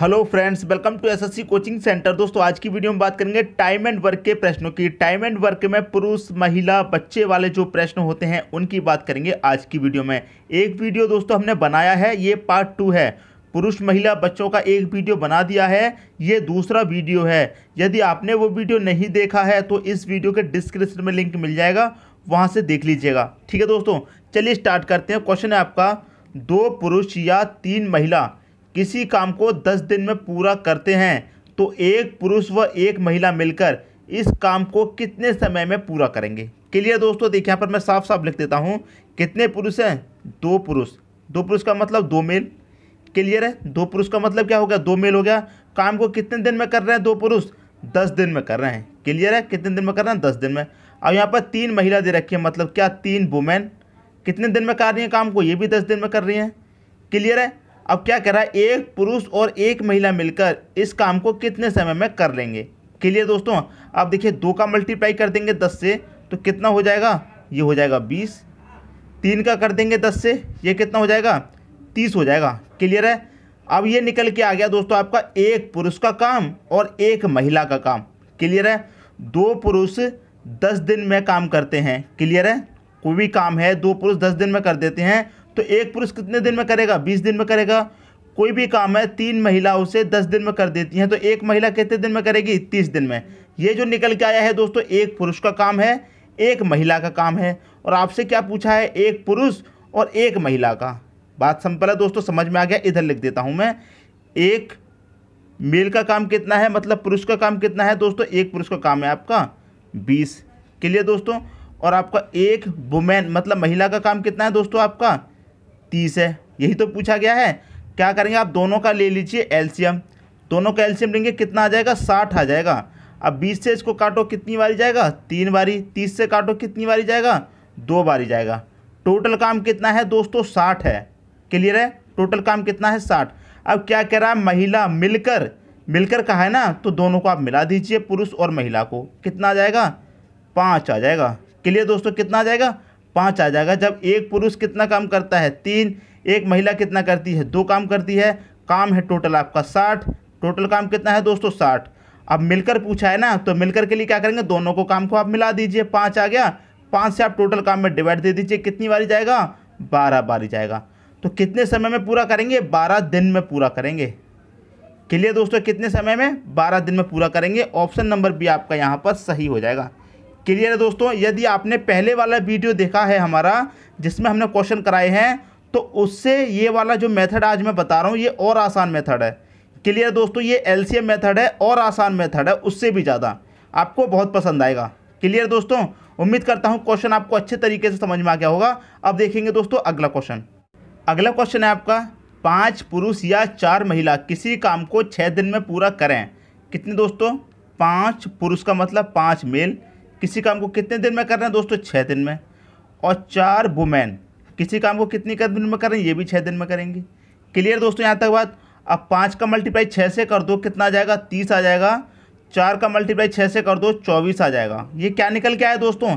hello friends welcome to SSC coaching centre दोस्तों आज की वीडियो में बात करेंगे टाइम एंड वर्क के प्रश्नों की टाइम एंड वर्क में पुरुष महिला बच्चे वाले जो प्रश्न होते हैं उनकी बात करेंगे आज की वीडियो में एक वीडियो दोस्तों हमने बनाया है ये पार्ट टू है पुरुष महिला बच्चों का एक वीडियो बना दिया है ये दूसरा वीडियो है यदि आपने वो वीडियो नहीं देखा है तो इस वीडियो के डिस्क्रिप्शन में लिंक मिल जाएगा वहाँ से देख लीजिएगा ठीक है दोस्तों चलिए स्टार्ट करते हैं क्वेश्चन है आपका दो पुरुष या तीन महिला किसी काम को दस दिन में पूरा करते हैं तो एक पुरुष व एक महिला मिलकर इस काम को कितने समय में पूरा करेंगे क्लियर दोस्तों देखिए यहाँ पर मैं साफ साफ लिख देता हूँ कितने पुरुष हैं दो पुरुष दो पुरुष का मतलब दो मेल क्लियर है दो पुरुष का मतलब क्या हो गया दो मेल हो गया काम को कितने दिन में कर रहे हैं दो पुरुष दस दिन में कर रहे हैं क्लियर है कितने दिन में कर रहे हैं दस दिन में अब यहाँ पर तीन महिला दे रखी है मतलब क्या तीन वुमेन कितने दिन में कर रही हैं काम को ये भी दस दिन में कर रही हैं क्लियर है अब क्या कर रहा है एक पुरुष और एक महिला मिलकर इस काम को कितने समय में कर लेंगे क्लियर दोस्तों आप देखिए दो का मल्टीप्लाई कर देंगे दस से तो कितना हो जाएगा ये हो जाएगा बीस तीन का कर देंगे दस से ये कितना हो जाएगा तीस हो जाएगा क्लियर है अब ये निकल के आ गया दोस्तों आपका एक पुरुष का काम और एक महिला का काम क्लियर है दो पुरुष दस दिन में काम करते हैं क्लियर है कोई भी काम है दो पुरुष दस दिन में कर देते हैं तो एक पुरुष कितने दिन में करेगा बीस दिन में करेगा कोई भी काम है तीन महिला उसे दस दिन में कर देती हैं तो एक महिला कितने दिन में करेगी तीस दिन में ये जो निकल के आया है दोस्तों एक पुरुष का काम है एक महिला का काम है और आपसे क्या पूछा है एक पुरुष और एक महिला का बात सिंपल है दोस्तों समझ में आ गया इधर लिख देता हूँ मैं एक मेल का काम कितना है मतलब पुरुष का काम कितना है दोस्तों एक पुरुष का काम है आपका बीस के लिए दोस्तों और आपका एक वुमेन मतलब महिला का काम कितना है दोस्तों आपका तीस है यही तो पूछा गया है क्या करेंगे आप दोनों का ले लीजिए एल्शियम दोनों का एल्शियम लेंगे कितना आ जाएगा साठ आ जाएगा अब बीस से इसको काटो कितनी बारी जाएगा तीन बारी तीस से काटो कितनी बारी जाएगा दो बारी जाएगा टोटल काम कितना है दोस्तों साठ है क्लियर है टोटल काम कितना है साठ अब क्या कह रहा है महिला मिलकर मिलकर कहा है ना तो दोनों को आप मिला दीजिए पुरुष और महिला को कितना आ जाएगा पाँच आ जाएगा क्लियर दोस्तों कितना आ जाएगा पाँच आ जाएगा जब एक पुरुष कितना काम करता है तीन एक महिला कितना करती है दो काम करती है काम है टोटल आपका साठ टोटल काम कितना है दोस्तों साठ अब मिलकर पूछा है ना तो मिलकर के लिए क्या करेंगे दोनों को काम को आप मिला दीजिए पाँच आ गया पाँच से आप टोटल काम में डिवाइड दे दीजिए कितनी बारी जाएगा बारह बारी जाएगा तो कितने समय में पूरा करेंगे बारह दिन में पूरा करेंगे क्लियर दोस्तों कितने समय में बारह दिन में पूरा करेंगे ऑप्शन नंबर बी आपका यहाँ पर सही हो जाएगा क्लियर है दोस्तों यदि आपने पहले वाला वीडियो देखा है हमारा जिसमें हमने क्वेश्चन कराए हैं तो उससे ये वाला जो मेथड आज मैं बता रहा हूँ ये और आसान मेथड है क्लियर दोस्तों ये एल मेथड है और आसान मेथड है उससे भी ज़्यादा आपको बहुत पसंद आएगा क्लियर दोस्तों उम्मीद करता हूँ क्वेश्चन आपको अच्छे तरीके से समझ में आ गया होगा अब देखेंगे दोस्तों अगला क्वेश्चन अगला क्वेश्चन है आपका पाँच पुरुष या चार महिला किसी काम को छः दिन में पूरा करें कितने दोस्तों पाँच पुरुष का मतलब पाँच मेल किसी काम को कितने दिन में कर रहे हैं दोस्तों छः दिन में और चार वुमेन किसी काम को कितनी कर दिन में ये भी छः दिन में करेंगे क्लियर दोस्तों यहाँ तक बात अब पाँच का मल्टीप्लाई छः से कर दो कितना आ जाएगा तीस आ जाएगा चार का मल्टीप्लाई छः से कर दो चौबीस आ जाएगा ये क्या निकल के आया दोस्तों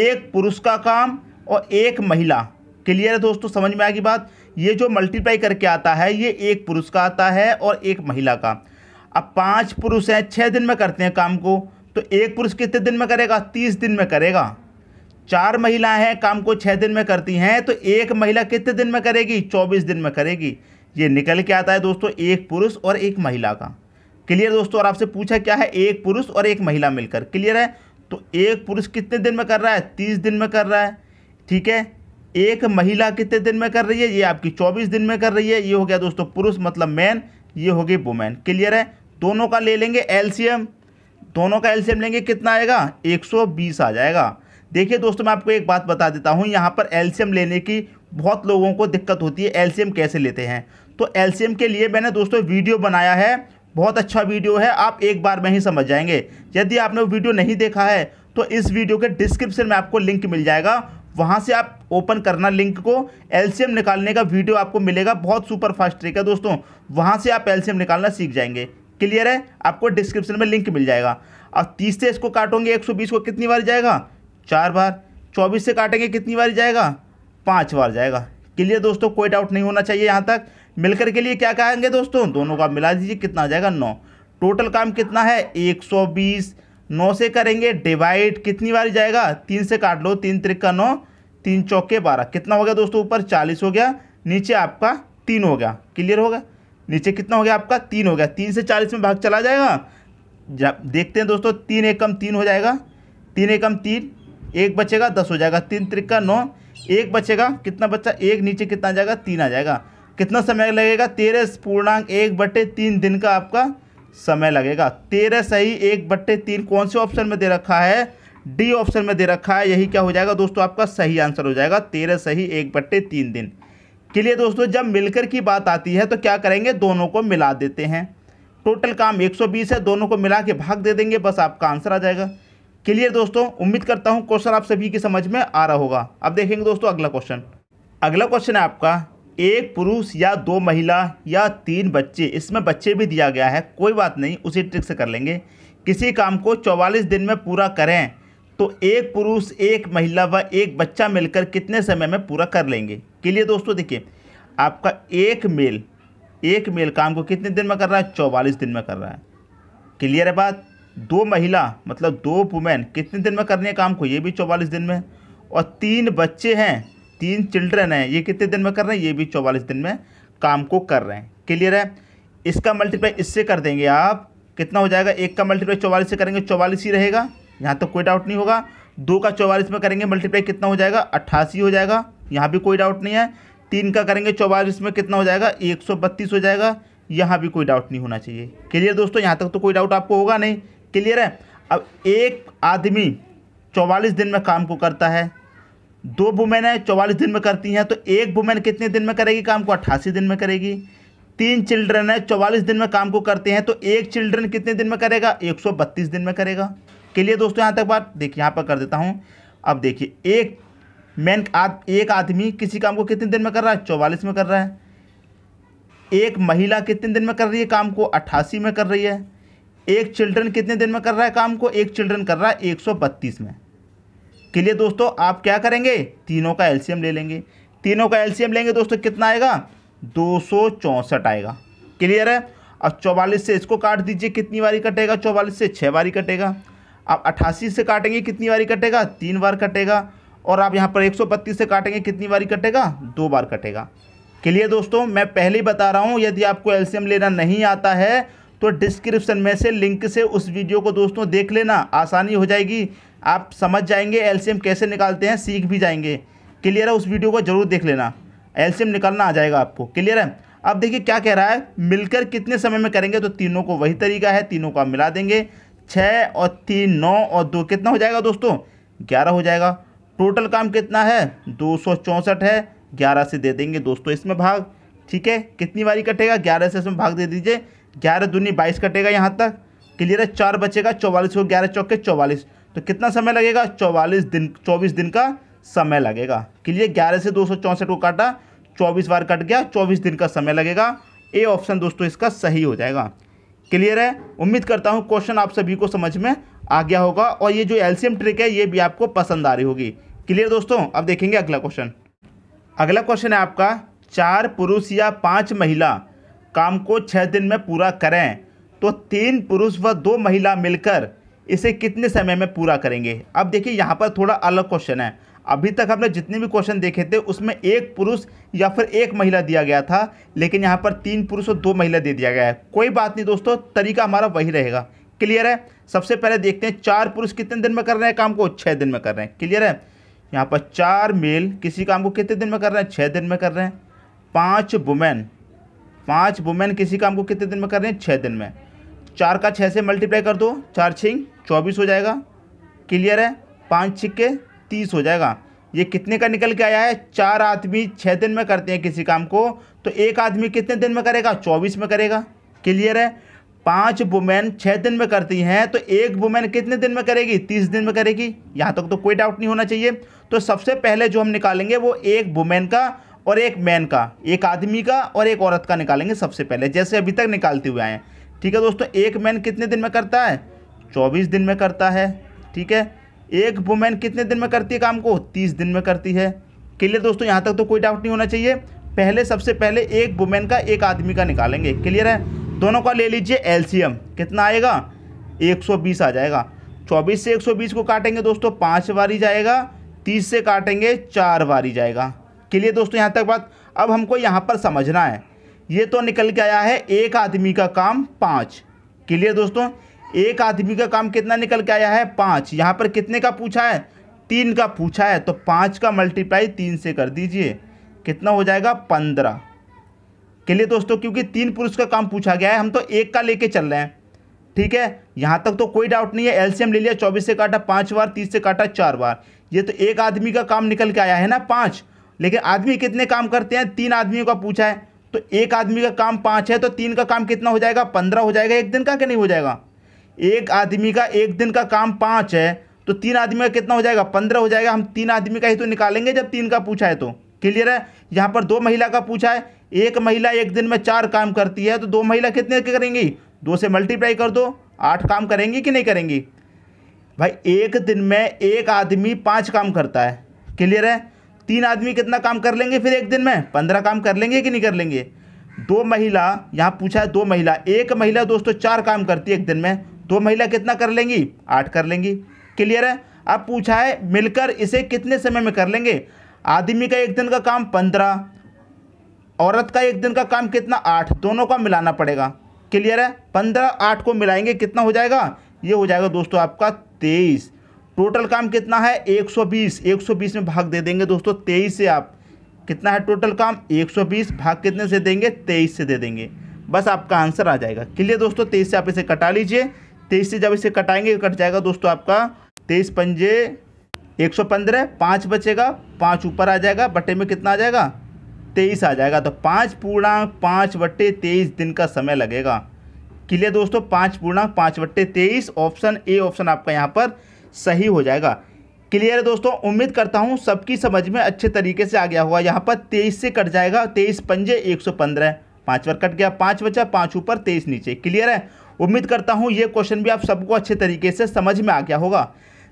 एक पुरुष का काम और एक महिला क्लियर है दोस्तों समझ में आएगी बात ये जो मल्टीप्लाई करके आता है ये एक पुरुष का आता है और एक महिला का अब पाँच पुरुष हैं छः दिन में करते हैं काम को तो एक पुरुष कितने दिन में करेगा तीस दिन में करेगा चार महिलाएं हैं काम को छः दिन में करती हैं तो एक महिला कितने दिन में करेगी चौबीस दिन में करेगी ये निकल के आता है दोस्तों एक पुरुष और एक महिला का क्लियर दोस्तों और आपसे पूछा क्या है एक पुरुष और एक महिला मिलकर क्लियर है तो एक पुरुष कितने दिन में कर रहा है तीस दिन में कर रहा है ठीक है एक महिला कितने दिन में कर रही है ये आपकी चौबीस दिन में कर रही है ये हो गया दोस्तों पुरुष मतलब मैन ये हो गई वुमेन क्लियर है दोनों का ले लेंगे एलसीएम दोनों का एलसीएम लेंगे कितना आएगा 120 आ जाएगा देखिए दोस्तों मैं आपको एक बात बता देता हूँ यहाँ पर एलसीएम लेने की बहुत लोगों को दिक्कत होती है एलसीएम कैसे लेते हैं तो एलसीएम के लिए मैंने दोस्तों वीडियो बनाया है बहुत अच्छा वीडियो है आप एक बार में ही समझ जाएंगे यदि आपने वो वीडियो नहीं देखा है तो इस वीडियो के डिस्क्रिप्शन में आपको लिंक मिल जाएगा वहाँ से आप ओपन करना लिंक को एलसीएम निकालने का वीडियो आपको मिलेगा बहुत सुपर फास्ट ट्रिक है दोस्तों वहाँ से आप एलसीएम निकालना सीख जाएंगे क्लियर है आपको डिस्क्रिप्शन में लिंक मिल जाएगा अब तीस से इसको काटोगे एक सौ बीस को कितनी बार जाएगा चार बार चौबीस से काटेंगे कितनी बार जाएगा पाँच बार जाएगा क्लियर दोस्तों कोई डाउट नहीं होना चाहिए यहाँ तक मिलकर के लिए क्या कहेंगे दोस्तों दोनों का मिला दीजिए कितना जाएगा नौ टोटल काम कितना है एक सौ बीस नौ से करेंगे डिवाइड कितनी बार जाएगा तीन से काट लो तीन त्रिक का नौ तीन चौके बारह कितना हो गया दोस्तों ऊपर चालीस हो गया नीचे आपका तीन हो गया क्लियर हो गया नीचे कितना हो गया आपका तीन हो गया तीन से चालीस में भाग चला जाएगा देखते हैं दोस्तों तीन एकम तीन हो जाएगा तीन एकम तीन एक बचेगा दस हो जाएगा तीन त्रिका नौ एक बचेगा कितना बच्चा एक नीचे कितना आ जाएगा तीन आ जाएगा कितना समय लगेगा तेरह पूर्णांक एक बट्टे तीन दिन का आपका समय लगेगा तेरह सही एक बट्टे तीन कौन से ऑप्शन में दे रखा है डी ऑप्शन में दे रखा है यही क्या हो जाएगा दोस्तों आपका सही आंसर हो जाएगा तेरह सही एक बट्टे तीन दिन के लिए दोस्तों जब मिलकर की बात आती है तो क्या करेंगे दोनों को मिला देते हैं टोटल काम 120 है दोनों को मिला के भाग दे देंगे बस आपका आंसर आ जाएगा क्लियर दोस्तों उम्मीद करता हूँ क्वेश्चन आप सभी की समझ में आ रहा होगा अब देखेंगे दोस्तों अगला क्वेश्चन अगला क्वेश्चन है आपका एक पुरुष या दो महिला या तीन बच्चे इसमें बच्चे भी दिया गया है कोई बात नहीं उसी ट्रिक से कर लेंगे किसी काम को चौवालीस दिन में पूरा करें तो एक पुरुष एक महिला व एक बच्चा मिलकर कितने समय में पूरा कर लेंगे क्लियर दोस्तों देखिए आपका एक मेल एक मेल काम को कितने दिन में कर रहा है चौवालीस दिन में कर रहा है क्लियर है बात दो महिला मतलब दो वुमेन कितने दिन में करने काम को ये भी चौवालीस दिन में और तीन बच्चे हैं तीन चिल्ड्रन हैं ये कितने दिन में कर रहे हैं ये भी चौवालीस दिन में काम को कर रहे हैं क्लियर है इसका मल्टीप्लाई इससे कर देंगे आप कितना हो जाएगा एक का मल्टीप्लाई चौवालीस से करेंगे चौवालीस ही रहेगा यहाँ तो कोई डाउट नहीं होगा दो का चौवालीस में करेंगे मल्टीप्लाई कितना हो जाएगा अट्ठासी हो जाएगा यहाँ भी कोई डाउट नहीं है तीन का करेंगे चौवालीस में कितना हो जाएगा एक सौ बत्तीस हो जाएगा यहाँ भी कोई डाउट नहीं होना चाहिए क्लियर दोस्तों यहाँ तक तो कोई डाउट आपको होगा नहीं क्लियर है अब एक आदमी चौवालीस दिन में काम को करता है दो वुमेन है चौवालीस दिन में करती हैं तो एक वुमेन कितने दिन में करेगी काम को अट्ठासी दिन में करेगी तीन चिल्ड्रन है चौवालीस दिन में काम को करते हैं तो एक चिल्ड्रन कितने दिन में करेगा एक सौ बत्तीस दिन में करेगा क्लियर दोस्तों यहाँ तक बात देखिए यहाँ पर कर देता हूँ अब देखिए एक मैन आद, एक आदमी किसी काम को कितने दिन में कर रहा है चौवालीस में कर रहा है एक महिला कितने दिन में कर रही है काम को अट्ठासी में कर रही है एक चिल्ड्रन कितने दिन में कर रहा है काम को एक चिल्ड्रन कर रहा है एक सौ बत्तीस में के लिए दोस्तों आप क्या करेंगे तीनों का एलसीएम ले लेंगे तीनों का एलसीएम लेंगे दोस्तों कितना आएगा दो सौ चौंसठ आएगा क्लियर है और चौवालीस से इसको काट दीजिए कितनी बारी कटेगा चौवालीस से छः बारी कटेगा आप अट्ठासी से काटेंगे कितनी बारी कटेगा तीन बार कटेगा और आप यहाँ पर एक से काटेंगे कितनी बारी कटेगा दो बार कटेगा क्लियर दोस्तों मैं पहले ही बता रहा हूँ यदि आपको एल्शियम लेना नहीं आता है तो डिस्क्रिप्शन में से लिंक से उस वीडियो को दोस्तों देख लेना आसानी हो जाएगी आप समझ जाएंगे एल्शियम कैसे निकालते हैं सीख भी जाएंगे क्लियर है उस वीडियो को ज़रूर देख लेना एल्शियम निकालना आ जाएगा आपको क्लियर है अब देखिए क्या कह रहा है मिलकर कितने समय में करेंगे तो तीनों को वही तरीका है तीनों को आप मिला देंगे छः और तीन नौ और दो कितना हो जाएगा दोस्तों ग्यारह हो जाएगा टोटल काम कितना है दो सौ चौंसठ है ग्यारह से दे देंगे दोस्तों इसमें भाग ठीक है कितनी बारी कटेगा ग्यारह से इसमें भाग दे दीजिए ग्यारह दूनी बाईस कटेगा यहाँ तक क्लियर है चार बचेगा चौवालीस को ग्यारह चौके चौवालीस तो कितना समय लगेगा चौवालीस दिन चौबीस दिन का समय लगेगा क्लियर ग्यारह से दो सौ चौंसठ को काटा चौबीस बार कट गया चौबीस दिन का समय लगेगा ए ऑप्शन दोस्तों इसका सही हो जाएगा क्लियर है उम्मीद करता हूँ क्वेश्चन आप सभी को समझ में आ गया होगा और ये जो एलसीएम ट्रिक है ये भी आपको पसंद आ रही होगी क्लियर दोस्तों अब देखेंगे अगला क्वेश्चन अगला क्वेश्चन है आपका चार पुरुष या पाँच महिला काम को छः दिन में पूरा करें तो तीन पुरुष व दो महिला मिलकर इसे कितने समय में पूरा करेंगे अब देखिए यहाँ पर थोड़ा अलग क्वेश्चन है अभी तक हमने जितने भी क्वेश्चन देखे थे उसमें एक पुरुष या फिर एक महिला दिया गया था लेकिन यहाँ पर तीन पुरुष और दो महिला दे दिया गया है कोई बात नहीं दोस्तों तरीका हमारा वही रहेगा क्लियर है सबसे पहले देखते हैं चार पुरुष कितने दिन में कर रहे हैं काम को छः दिन में कर रहे हैं क्लियर है यहाँ पर चार मेल किसी काम को कितने दिन में कर रहे हैं छः दिन में कर रहे हैं पाँच वुमेन पाँच वुमेन किसी काम को कितने दिन में कर रहे हैं छः दिन में चार का छः से मल्टीप्लाई कर दो चार छिंग चौबीस हो जाएगा क्लियर है पाँच छिक्के तीस हो जाएगा ये कितने का निकल के आया है चार आदमी छः दिन में करते हैं किसी काम को तो एक आदमी कितने दिन में करेगा चौबीस में करेगा क्लियर है पांच वुमेन छः दिन में करती हैं तो एक वुमेन कितने दिन में करेगी तीस दिन में करेगी यहाँ तक तो कोई डाउट नहीं होना चाहिए तो सबसे पहले जो हम निकालेंगे वो एक वुमेन का और एक मैन का एक आदमी का और एक औरत का निकालेंगे सबसे पहले जैसे अभी तक निकालते हुए आए हैं ठीक है दोस्तों एक मैन कितने दिन में करता है चौबीस दिन में करता है ठीक है एक वुमेन कितने दिन में करती है काम को तीस दिन में करती है क्लियर दोस्तों यहाँ तक तो कोई डाउट नहीं होना चाहिए पहले सबसे पहले एक वुमेन का एक आदमी का निकालेंगे क्लियर है दोनों का ले लीजिए एलसीएम कितना आएगा 120 आ जाएगा 24 से 120 को काटेंगे दोस्तों पाँच बारी जाएगा 30 से काटेंगे चार बारी जाएगा क्लियर दोस्तों यहाँ तक बात अब हमको यहाँ पर समझना है ये तो निकल के आया है एक आदमी का काम पाँच क्लियर दोस्तों एक आदमी का काम कितना निकल के आया है पाँच यहाँ पर कितने का पूछा है तीन का पूछा है तो पाँच का मल्टीप्लाई तीन से कर दीजिए कितना हो जाएगा पंद्रह के लिए दोस्तों क्योंकि तीन पुरुष का काम पूछा गया है हम तो एक का लेके चल रहे हैं ठीक है यहाँ तक तो कोई डाउट नहीं है एलसीएम ले लिया चौबीस से काटा पाँच बार तीस से काटा चार बार ये तो एक आदमी का काम निकल के आया है ना पाँच लेकिन आदमी कितने काम करते हैं तीन आदमियों का पूछा है तो एक आदमी का काम पाँच है तो तीन का काम कितना हो जाएगा पंद्रह हो जाएगा एक दिन का क्या नहीं हो जाएगा एक आदमी का एक दिन का काम पाँच है तो तीन आदमी का कितना हो जाएगा पंद्रह हो जाएगा हम तीन आदमी का ही तो निकालेंगे जब तीन का पूछा है तो क्लियर है यहाँ पर दो महिला का पूछा है एक महिला एक दिन में चार काम करती है तो दो महिला कितने करेंगी दो से मल्टीप्लाई कर दो आठ काम करेंगी कि नहीं करेंगी भाई एक दिन में एक आदमी पाँच काम करता है क्लियर है तीन आदमी कितना काम कर लेंगे फिर एक दिन में पंद्रह काम कर लेंगे कि नहीं कर लेंगे दो महिला यहाँ पूछा है दो महिला एक महिला दोस्तों चार काम करती है एक दिन में दो महिला कितना कर लेंगी आठ कर लेंगी क्लियर है अब पूछा है मिलकर इसे कितने समय में कर लेंगे आदमी का एक दिन का काम पंद्रह औरत का एक दिन का काम कितना आठ दोनों का मिलाना पड़ेगा क्लियर है पंद्रह आठ को मिलाएंगे कितना हो जाएगा ये हो जाएगा दोस्तों आपका तेईस टोटल काम कितना है 120 120 में भाग दे देंगे दोस्तों तेईस से आप कितना है टोटल काम 120 भाग कितने से देंगे तेईस से दे देंगे बस आपका आंसर आ जाएगा क्लियर दोस्तों तेईस से आप इसे कटा लीजिए तेईस से जब इसे कटाएंगे कट जाएगा दोस्तों आपका तेईस पंजे एक सौ पंद्रह पाँच बचेगा पाँच ऊपर आ जाएगा बटे में कितना आ जाएगा तेईस आ जाएगा तो पाँच पूर्णांक पाँच बट्टे तेईस दिन का समय लगेगा क्लियर दोस्तों पाँच पूर्णांक पाँच बट्टे तेईस ऑप्शन ए ऑप्शन आपका यहाँ पर सही हो जाएगा क्लियर है दोस्तों उम्मीद करता हूँ सबकी समझ में अच्छे तरीके से आ गया होगा यहाँ पर तेईस से कट जाएगा तेईस पंजे एक सौ पंद्रह पाँच बार कट गया पाँच बचा पाँच ऊपर तेईस नीचे क्लियर है उम्मीद करता हूँ ये क्वेश्चन भी आप सबको अच्छे तरीके से समझ में आ गया होगा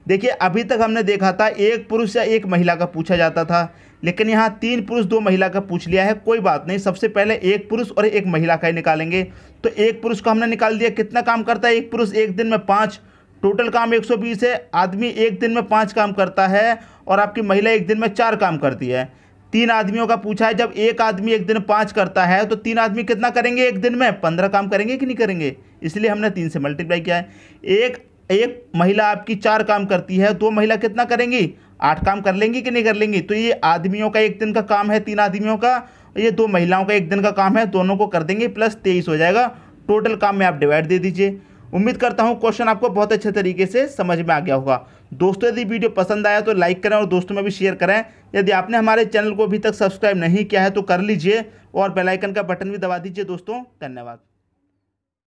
देखिए अभी तक हमने देखा था एक पुरुष या एक महिला का पूछा जाता था लेकिन यहाँ तीन पुरुष दो महिला का पूछ लिया है कोई बात नहीं सबसे पहले एक पुरुष और एक महिला का ही निकालेंगे तो एक पुरुष का हमने निकाल दिया कितना काम करता है एक पुरुष एक दिन में पाँच टोटल काम 120 है आदमी एक दिन में पाँच काम करता है और आपकी महिला एक दिन में चार काम करती है तीन आदमियों का पूछा है जब एक आदमी एक दिन पाँच करता है तो तीन आदमी कितना करेंगे एक दिन में पंद्रह काम करेंगे कि नहीं करेंगे इसलिए हमने तीन से मल्टीप्लाई किया है एक एक महिला आपकी चार काम करती है दो महिला कितना करेंगी आठ काम कर लेंगी कि नहीं कर लेंगी तो ये आदमियों का एक दिन का काम है तीन आदमियों का ये दो महिलाओं का एक दिन का काम है दोनों को कर देंगे प्लस तेईस हो जाएगा टोटल काम में आप डिवाइड दे दीजिए उम्मीद करता हूँ क्वेश्चन आपको बहुत अच्छे तरीके से समझ में आ गया होगा दोस्तों यदि वीडियो पसंद आया तो लाइक करें और दोस्तों में भी शेयर करें यदि आपने हमारे चैनल को अभी तक सब्सक्राइब नहीं किया है तो कर लीजिए और बेलाइकन का बटन भी दबा दीजिए दोस्तों धन्यवाद